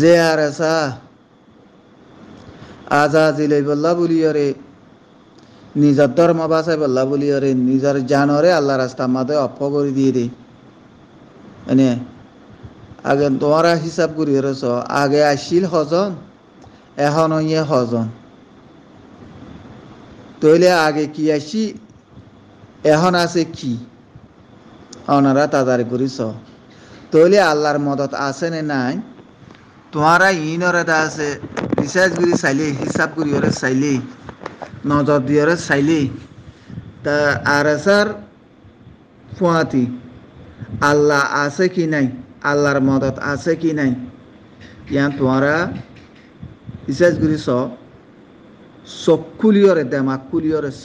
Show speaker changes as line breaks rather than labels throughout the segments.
যে আর এসা আজা জিলাই বল্লা বুলিয়রে নিজৰ ধৰ্ম বাচাই বল্লা বুলিয়ৰে নিজৰ জানৰে আল্লাহ ৰাস্তা মাদে অপ কৰি দিয়ে দে এনে আগে তোমরা হিসাব করি রস আগে আসিল হজন এখন ইয়ে হজন তইলে আগে কি আসি এখন আছে কি অনারা তাদারি করিস তইলে আল্লাহর মদত আছে নে নাই তোমারা ইনর এটা আছে রিসার্চ করি চাইলেই হিসাব করি ওরা চাইলেই নজর দিয়ে ওরা চাইলেই তা আর এসার ফুয়াতি আল্লাহ আছে কি নাই আল্লাহর মদত আছে কি নাই ইয়ান তোমারা রিসার্চ করি চ চক খুলিয়রে দেমাক খুলিয়রে চ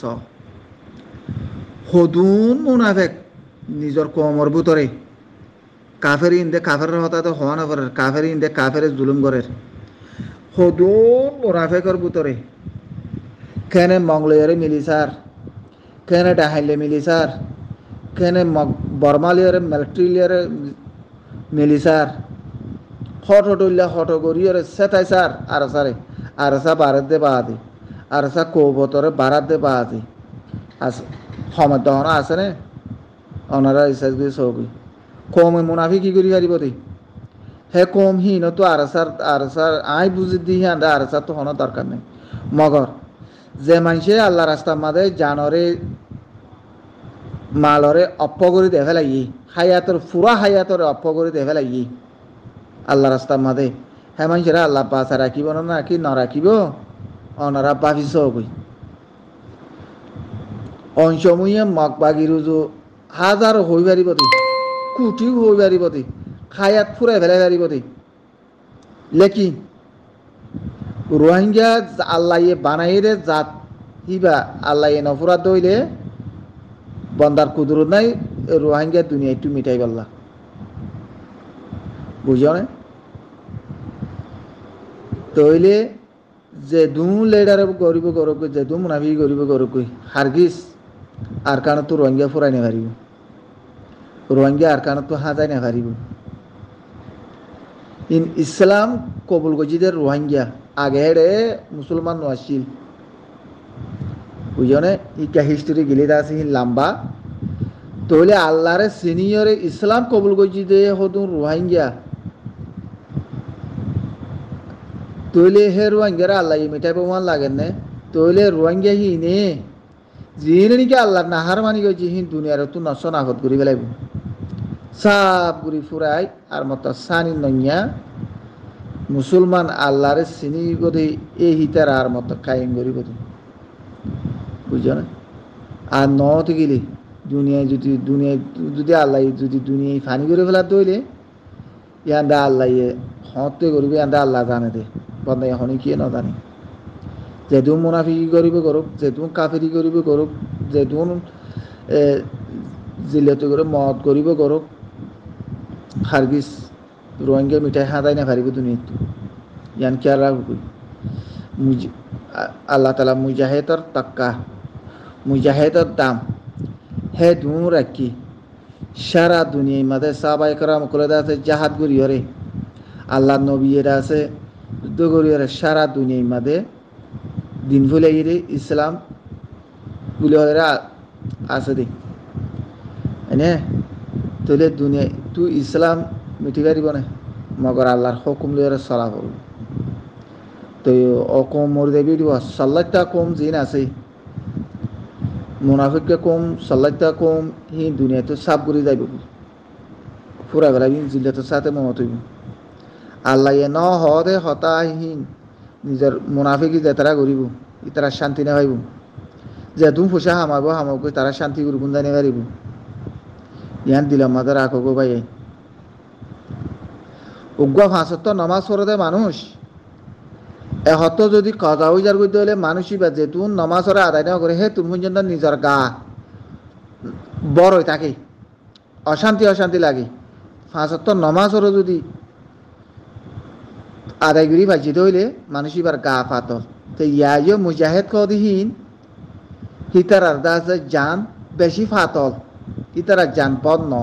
সদুন মুনাফেক নিজৰ কমৰ বুটৰে কাফের ইন্দে কাফের হতাতে হওয়া না করের কাফের ইন্দে কাফের জুলুম করের সদুম মোরাফেকর বুতরে কেনে মংলয়ারে মিলি স্যার কেনে ডাহাইলে মিলি স্যার কেনে বর্মালিয়ারে মিলিটারিলিয়ারে মিলি স্যার হটো ডইলা হটো গরিয়ারে সেতাই স্যার আর সারে আর সা বারাত দে আদি আর সা কৌবতরে বারাত দে বা আস হমা দহনা আসে না ওনারা ইসাইজ গিয়ে কমে মুনাফি কি করি পারিব দেই হে কম হি ন তো আর সার আর সার আই বুঝি দি হ্যাঁ আর সার তো হন দরকার নেই মগর যে মানুষে আল্লাহ রাস্তার মাদে জানরে মালরে অপ্প করে দে ফেলাই হায়াতর পুরা হায়াতরে অপ্প করে দে লাগি আল্লাহ রাস্তার মাদে হে মানুষেরা আল্লাহ পাশা রাখিব না রাখি ন রাখিব অনরা পাবিস হই অংশমুয়ে মগ বাগি রুজু হাজার হই পারিব তুই কুটিও হৈ পাৰিবতি খায়াত ফুৰাই পেলাই পাৰিবতি লেকি রোহিঙ্গা আল্লাহয়ে বানাইরে জাত হিবা আল্লাহয়ে নফরাত হইলে বন্দার কুদুর নাই রোহিঙ্গা দুনিয়া একটু মিটাই পাল্লা বুঝো না তইলে যে দু লেডারে গরিব গরকই যে দু মুনাফি গরিব গরকই হারগিস আর কারণ তো রোহিঙ্গা ফুরাই নে পারিব রোহিঙ্গার কারণে তো হা যায় না হারিব ইন ইসলাম কবুল গজিদের রোহিঙ্গা আগে হেড়ে মুসলমান নোয়াশিল বুঝনে ইকা হিস্ট্রি গিলিদা আছে লাম্বা তাহলে আল্লাহরে সিনিয়রে ইসলাম কবুল দে হতুন রোহিঙ্গা তৈলে হে রোহিঙ্গারা আল্লাহ মিঠাই প্রমাণ লাগেন না তৈলে রোহিঙ্গা হি নে যিনি নাকি আল্লাহ নাহার মানি গেছি হিন দুনিয়ার তো নষ্ট নাহত করি পেলাইব সাপ গুড়ি ফুরাই আর মতো সানি নইয়া মুসলমান আল্লাহরে চিনি গদি এই হিতার আর মত কায়েম করি গদি বুঝছো না আর নত গেলে দুনিয়ায় যদি দুনিয়ায় যদি আল্লাহ যদি দুনিয়ায় ফানি করে ফেলার দইলে ইয়ান্দা আল্লাহ ইয়ে হতে করবে ইয়ান্দা আল্লাহ জানে দে বন্ধা এখন কি না জানি যেহেতু মুনাফিকি করিব করুক যেহেতু কাফেরি করিব করুক যেহেতু জিলেতে করে মদ করিব করুক ফারগিস রোহিঙ্গা মিঠাই হাঁদাই না ফারিব দুনিয়া ইয়ান কি আর আল্লাহ তালা মুজাহেদর তাক্কা মুজাহেদর দাম হে দু রাখি সারা দুনিয়ার মাঝে সাবাই করা মুকুলেদা আছে জাহাদ গরিয়রে আল্লাহ নবী এরা আছে যুদ্ধ গরিয়রে সারা দুনিয়ার মাঝে দিন ভুলে গিয়ে ইসলাম বলে আছে দে এনে তাহলে দুনিয়া তু ইসলাম মিটি পারিব না মগর আল্লাহর হুকুম লইয়ার চলা হল তো অকম মর দেবী দিব সাল্লাটা কম জিন আছে মুনাফিককে কম সাল্লাটা কম হি তো সাপ করে যাইব ফুরা বেলা হিন তো সাথে মনে হইব আল্লাহ ন হদে হতাহীন নিজের মুনাফিকি জেতারা করিব তারা শান্তি না যেহেতু যে পয়সা হামাব হামাবকে তারা শান্তি করে গুন্দানি পারিব ইয়ান দিলাম মাদার আকগো ভাই উগ্র ফাঁসত্ব নমাজ পড়তে মানুষ এহত যদি কজা উজার করতে হলে মানুষই বা যেহেতু নমাজ ওরা আদায় নেওয়া করে হে তুমি পর্যন্ত নিজের গা বড় হয়ে থাকে অশান্তি অশান্তি লাগে ফাঁসত্ব নমাজ ওরা যদি আদায়গুড়ি বাজিত হইলে মানুষ এবার গা পাতল তো ইয়াইও মুজাহেদ কদিহীন হিতার আর্দাস জান বেশি ফাতল জান itarajan podno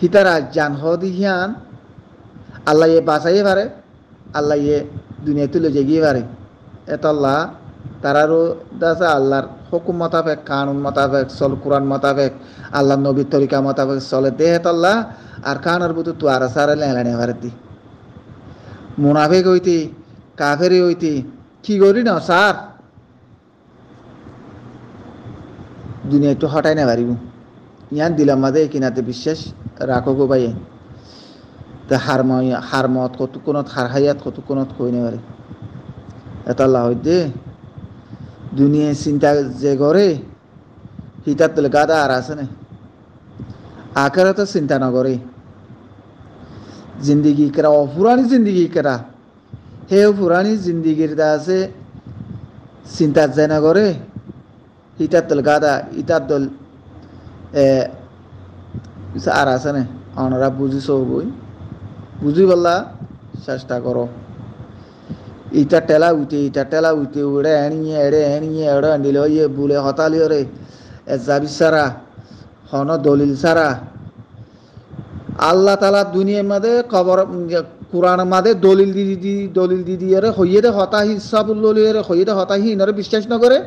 hitarajan হিয়ান আল্লাহ ইয়ে বাঁচাইয়ে পারে আল্লাহ ইয়ে দুনিয়া তুলে জেগিয়ে পারে এত এতল্লাহ তারারও দাসা আল্লাহর হুকুম মোতাবেক কানুন মোতাবেক চল কোরআন মোতাবেক আল্লাহ নবীর তরিকা মোতাবেক চলে দে হেতল্লাহ আর কানের বুতু তু আর সারে লেহলানি ভারতি মুনাফেক হইতি কাফেরি হইতি কি করি না স্যার দুনিয়া একটু হটাই না পারিব ইয়ান দিলাম মাঝে কিনাতে বিশ্বাস রাখো গো ভাই তা হার হার মত কতক্ষণত হার হাইয়াত কতক্ষণত কই না পারে এটা আল্লাহ দে দুনিয়া চিন্তা যে করে হিতার তেল গাদা আর আছে না আকারে তো চিন্তা না করে জিন্দিগি অ অপুরানি জিন্দিগি কেরা হে পুরানি জিন্দিগির দা আছে চিন্তা যে না করে hiitaddal গাদা ইটার দল আর আছে না আপনারা বুঝিছ বই বললা চেষ্টা করো ইটা টেলা উঠে ইটা টেলা উঠে উড়ে এড়িয়ে এড়ে এড়িয়ে এড়ো আনিল ইয়ে বুলে হতালি রে এজাবি সারা হন দলিল সারা আল্লাহ তালা দুনিয়ার মাদে কবর কোরআন মাদে দলিল দি দি দলিল দি দিয়ে হইয়ে দে হতাহি সব ললিয়ে হইয়ে দে হতাহি ইনারে বিশ্বাস নকরে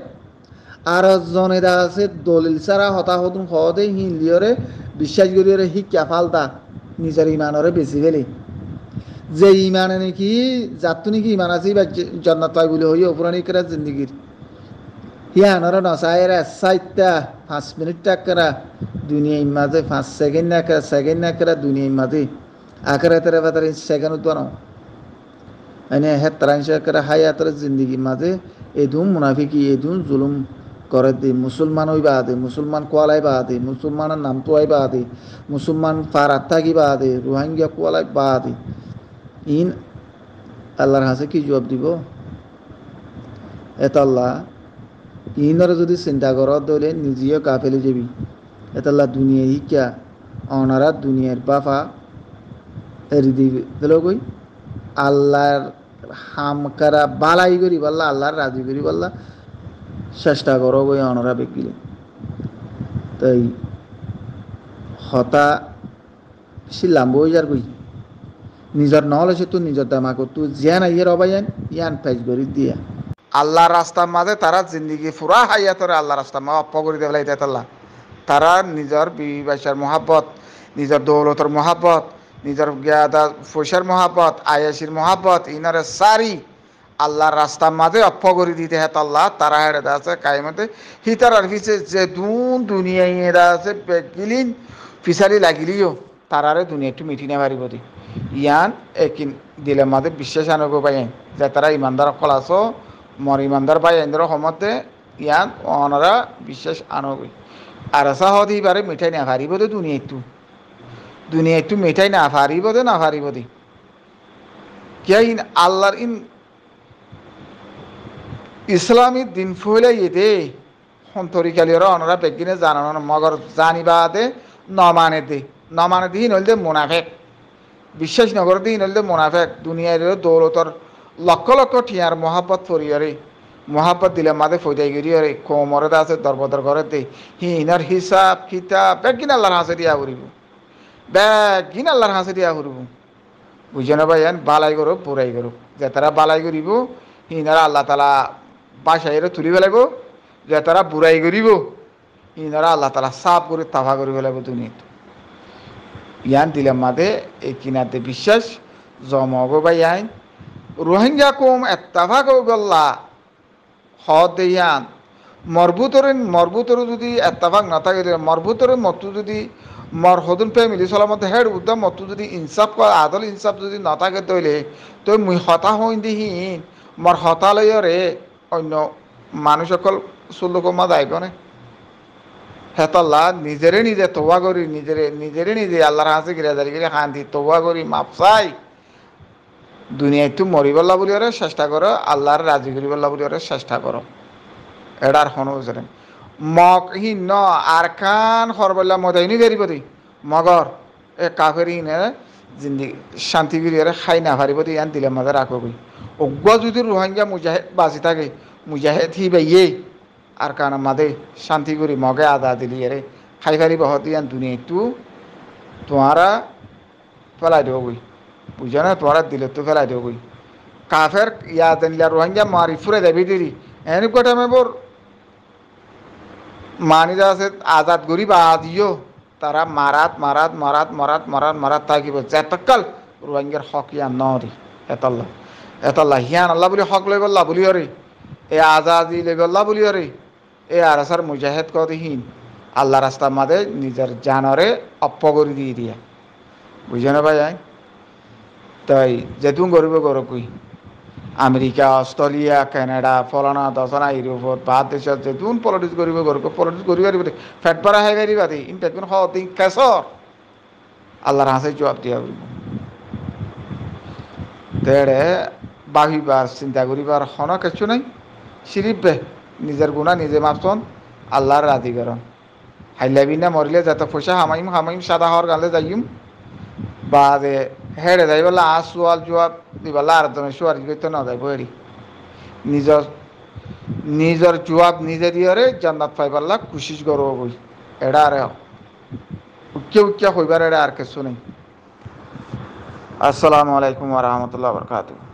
আর জনে দেখা আছে দলিল ছাড়া হতাহত হওয়াতে হিন্দিয়রে বিশ্বাস করিয়রে শিক্ষা ফালতা নিজের ইমানরে বেশি ফেলি যে ইমানে নেকি জাতটো নেকি ইমান আছে বা জন্নাত পাই বলে হইও পুরানি কেরা জিন্দগির ইয়ানর নসায়ের সাইটটা পাঁচ মিনিট টাকা দুনিয়া ইমাজে পাঁচ ছেকেণ্ড না কেরা সেকেন্ড না কেরা দুনিয়া ইমাজে আকারে তেরে ভাতারে সেকেন্ড উদ্বানো মানে হেত্তারাংশ হাই হায়াতের জিন্দগির মাজে এদুম মুনাফিকি এদুম জুলুম দি মুসলমান হইবা দি মুসলমান কোয়ালাই বা দি মুসলমানের নাম তো আইবা দি মুসলমান ফারাত থাকি বা দি রোহিঙ্গা কোয়ালাই বা দি ইন আল্লাহর হাসে কি জবাব দিব আল্লাহ ইনরে যদি চিন্তা কর দলে নিজেও গা ফেলে যাবি আল্লাহ দুনিয়ার শিক্ষা অনারা দুনিয়ার বাফা এরি দিবি দিল কই আল্লাহর হামকারা বালাই করি বললা আল্লাহর রাজি করি বললা চেষ্টা করো ওই অনরা বেকিলে তাই হতা সিল্লাম বই যার কই নিজের নহলে সে তুই নিজের দামা দামাকো তুই জিয়ান ইয়ের অবাইয়ান ইয়ান ফাইজ করি দিয়া আল্লাহ রাস্তার মাঝে তারা জিন্দিগি ফুরা হাইয়া তোরে আল্লাহ রাস্তার মা অপ্প করে দেবে তাল্লা তারা নিজের বিবি বাসার মহাব্বত নিজের দৌলতর মহাব্বত নিজের গেয়াদা পয়সার মহাব্বত আয়াসির মহাব্বত ইনারে সারি আল্লাহর রাস্তার মাঝে অপ্প করে দিতে হেত আল্লাহ তারা হেড়ে আছে কায়েমতে হিতার আর পিছে যে দুন দুনিয়ায় এরা আছে গিলিন ফিসারি লাগিলিও তারারে দুনিয়া একটু মিটি না পারিব ইয়ান একিন দিলে মাঝে বিশ্বাস আনব পাইয়েন যে তারা ইমানদার অকল আছো মর ইমানদার পাই এন্দ্র সময়তে ইয়ান অনারা বিশ্বাস আনব আর আসা হতে পারে মিঠাই না পারিব দে দুনিয়া একটু দুনিয়া একটু মিঠাই না পারিব দে না পারিব দে কে ইন আল্লাহর ইন ইসলামী দিন ফুলে ইদে সন্তরিকালীরা অনরা বেগিনে জানানো মগর জানিবা দে নমানে দে নমানে দিহি নইলে মোনাফেক বিশ্বাস নগর দিহি নইলে মোনাফেক দুনিয়ার দৌলতর লক্ষ লক্ষ ঠিয়ার মহাব্বত ফরিয়রে মহাপত দিলে মাদে ফৈদাই গিরিয়রে কোমরে আছে দরবদর ঘরে দে হিনার হিসাব কিতাব বেগিন আল্লাহর হাসে দিয়া উড়িব বেগিন আল্লাহর হাসে দিয়া উড়িব বুঝে নেবা ইয়ান বালাই করো পুরাই করো যে তারা বালাই করিব হিনারা আল্লাহ তালা বাসাইরে তুলি পেলাইব যে তারা বুড়াই করিব ইনারা আল্লাহ তালা সাফ করে তাফা করে পেলাইব দুনিয়াতে ইয়ান দিলাম মাদে এই কিনাতে বিশ্বাস জমগ বা ইয়ান রোহিঙ্গা কম এত্তাফা গল্লা হদ ইয়ান মরবুতরেন মরবুতর যদি এত্তাফাক না থাকে মরবুতর মতো যদি মর হদুন ফ্যামিলি চলার মধ্যে হেড উদ্যম মতো যদি ইনসাফ আদল ইনসাফ যদি না থাকে তৈলে তো মুই হতা হইন দিহীন মর হতা রে অন্য মানুষ সকল চুলুকমা যাইব না হেতল্লা নিজেরে নিজে তোবা করি নিজেরে নিজেরে নিজে আল্লাহর হাসি দাঁড়ি গিরে শান্তি তোবা করি মাপসাই দুনিয়ায় তো মরিবল্লা বলি ওরে চেষ্টা করো আল্লাহর রাজি করিবল্লা বলি ওরে চেষ্টা করো এডার শুনো বুঝলেন মগ হি ন আর খান সরবল্লা মদাইনি বেরিব মগর এ কাফেরি নে জিন্দি শান্তি বিরিয়ারে খাই না হারিব ইয়ান দিলে মাদার রাখো গই যদি রোহিঙ্গা মুজাহেদ বাজি থাকে মুজাহেদ হি বাইয়ে আর কারণ মাদে শান্তি করি মগে আদা দিলি রে খাই ফারিব বহত ইয়ান দুনিয়াইটো তু তোমারা ফেলাই দেব গই বুঝো না তোমারা দিলে তো ফেলাই দেব গই কাফের ইয়া দেনিলা রোহিঙ্গা মারি ফুরে দেবি দিলি এনেকুৱা টাইমে বৰ মানিদা আছে আজাদ গরিব আজিও তাৰা মাৰাত মাৰাত মারাত মারাত মারাত মারাত থাকিব জেতকাল রোহিঙ্গার হক ইয়া নরি এতাল্লা এতাল্লা হিয়ান আল্লাহ বুলি হক লৈ গল্লা বুলি অরে এ আজাদি লৈ গল্লা বুলি অরে এ আর এস মুজাহেদ কিন আল্লাহ ৰাস্তা মাদে নিজৰ জানৰে অপ্প কৰি দি দিয়া বুঝে না ভাই তাই যেতু গৰিব গৰকুই আমেরিকা অস্ট্রেলিয়া কানাডা ফলনা দশনা ইউরোপত বাদ দেশত যেতুন পলিটিক্স কৰিব ঘৰকো পলিটিক্স কৰি পাৰিব ফেট পাৰা হাই পাৰিবা দেই ইন ফেট হ দিং আল্লাহর হাসে জবাব দিয়া পাৰিব তেড়ে বাহিবার চিন্তা করিবার হন কিছু নাই সিরিপে নিজের গুণা নিজে মাপছন আল্লাহর রাজি করন হাইলাবি না মরিলে যাতে পয়সা হামাইম হামাইম সাদা হওয়ার গালে যাইম বা হেড়ে যাইবলা আ সোয়াল জবাব দিবালাৰ তুমি চোৱাৰ গৈ নাযায় বৈৰি নিজৰ নিজৰ জুৱাক নিজে দিয়ৰে জান্নাত পাই পাল্লা কুচিছ গৰব গৈ এডাৰে উকিয়া উকিয়া হইবার এডা আর কিছু নাই আসসালামু আলাইকুম ওরহমতুল্লাহ বরকাতুহ